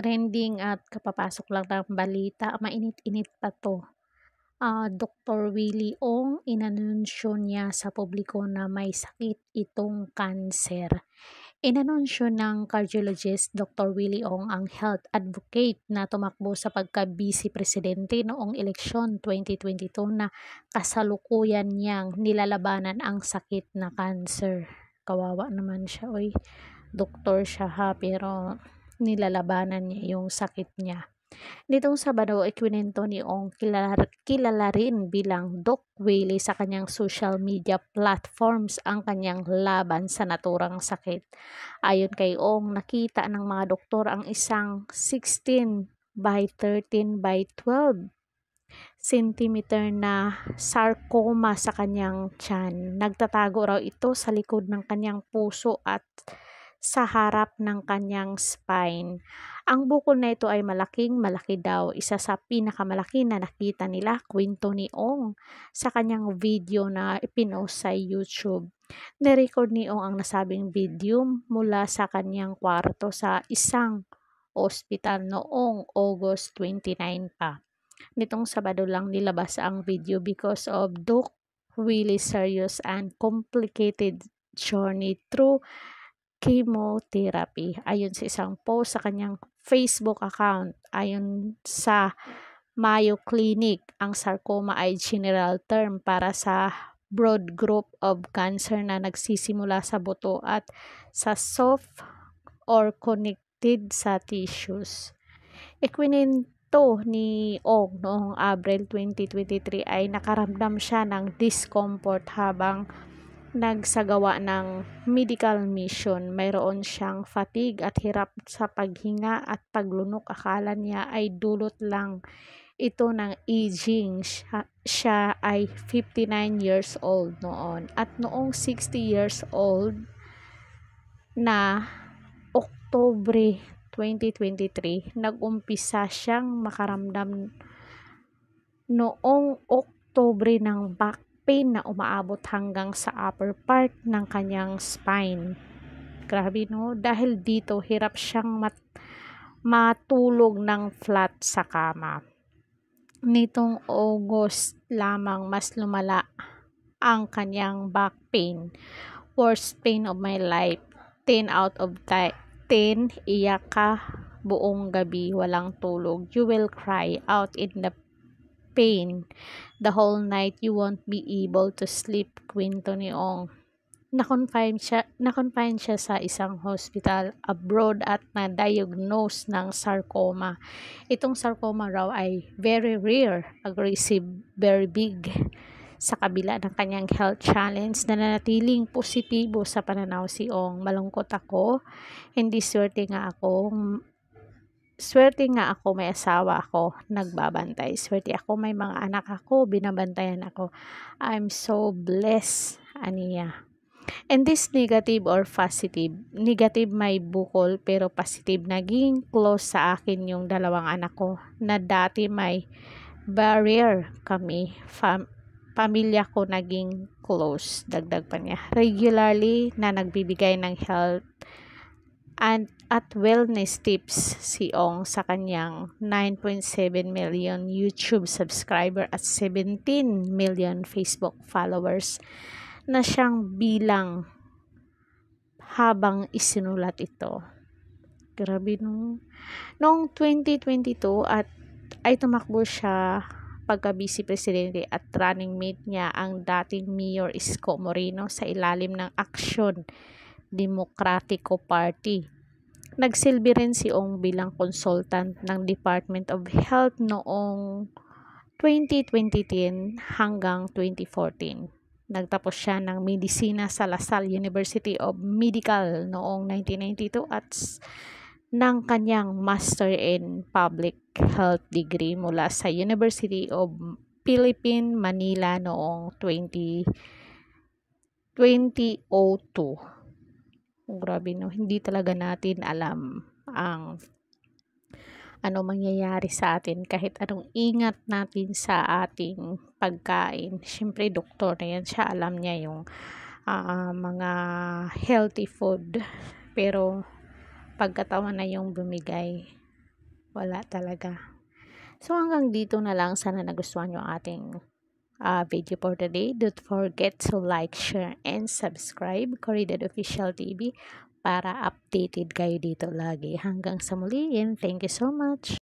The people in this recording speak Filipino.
trending at kapapasok lang ng balita, mainit-init pa to. Uh, ah, Dr. Willie Ong inanunsyo niya sa publiko na may sakit itong cancer. Inanunsyo ng cardiologist Dr. Willie Ong ang health advocate na tumakbo sa pagka-vice presidente noong eleksyon 2022 na kasalukuyan niyang nilalabanan ang sakit na cancer. Kawawa naman siya, oy. Doktor siya ha, pero nilalabanan niya yung sakit niya. Nitong Sabado, ikwinento ni Ong kilala, kilala rin bilang Doc Willie sa kanyang social media platforms ang kanyang laban sa naturang sakit. Ayon kay Ong, nakita ng mga doktor ang isang 16 by 13 by 12 centimeter na sarcoma sa kanyang tiyan. Nagtatago raw ito sa likod ng kanyang puso at sa harap ng kanyang spine. Ang bukol na ito ay malaking malaki daw, isa sa pinakamalaki na nakita nila kwento ni Ong sa kanyang video na ipinost sa YouTube. Nirecord ni Ong ang nasabing video mula sa kanyang kwarto sa isang ospital noong August 29 pa. Nitong Sabado lang nilabas ang video because of Duke really serious and complicated journey through chemotherapy ayon sa isang post sa kanyang Facebook account. Ayon sa Mayo Clinic, ang sarcoma ay general term para sa broad group of cancer na nagsisimula sa buto at sa soft or connected sa tissues. Equinin ni Og noong Abril 2023 ay nakaramdam siya ng discomfort habang nagsagawa ng medical mission. Mayroon siyang fatigue at hirap sa paghinga at paglunok. Akala niya ay dulot lang ito ng aging. Siya, siya ay 59 years old noon. At noong 60 years old na Oktobre 2023, nagumpisa siyang makaramdam noong Oktobre ng back pain na umaabot hanggang sa upper part ng kanyang spine. Grabe no, dahil dito hirap siyang mat matulog ng flat sa kama. Nitong August lamang mas lumala ang kanyang back pain. Worst pain of my life. 10 out of 10. Iyak ka buong gabi, walang tulog. You will cry out in the pain. The whole night you won't be able to sleep, kwento ni Ong. Na-confine siya, na-confine siya sa isang hospital abroad at na-diagnose ng sarcoma. Itong sarcoma raw ay very rare, aggressive, very big sa kabila ng kanyang health challenge nananatiling positibo sa pananaw si Ong. Malungkot ako, hindi swerte nga ako swerte nga ako, may asawa ako, nagbabantay. Swerte ako, may mga anak ako, binabantayan ako. I'm so blessed, aniya. And this negative or positive, negative may bukol pero positive naging close sa akin yung dalawang anak ko na dati may barrier kami. Fam- pamilya ko naging close, dagdag pa niya. Regularly na nagbibigay ng health and at wellness tips si Ong sa kanyang 9.7 million YouTube subscriber at 17 million Facebook followers na siyang bilang habang isinulat ito. Grabe no. noong 2022 at ay tumakbo siya pagka vice presidente at running mate niya ang dating Mayor Isko Moreno sa ilalim ng aksyon Demokratiko Party. Nagsilbi rin si Ong bilang consultant ng Department of Health noong 2020 hanggang 2014. Nagtapos siya ng medisina sa La Salle University of Medical noong 1992 at ng kanyang Master in Public Health degree mula sa University of Philippine Manila noong 20, 2002. Oh, grabe no, hindi talaga natin alam ang ano mangyayari sa atin kahit anong ingat natin sa ating pagkain. syempre doktor na yan. Siya alam niya yung uh, mga healthy food. Pero, pagkatawa na yung bumigay, wala talaga. So, hanggang dito na lang. Sana nagustuhan nyo ating uh, video for today. Don't forget to like, share, and subscribe Corridor Official TV para updated kayo dito lagi. Hanggang sa muli and thank you so much!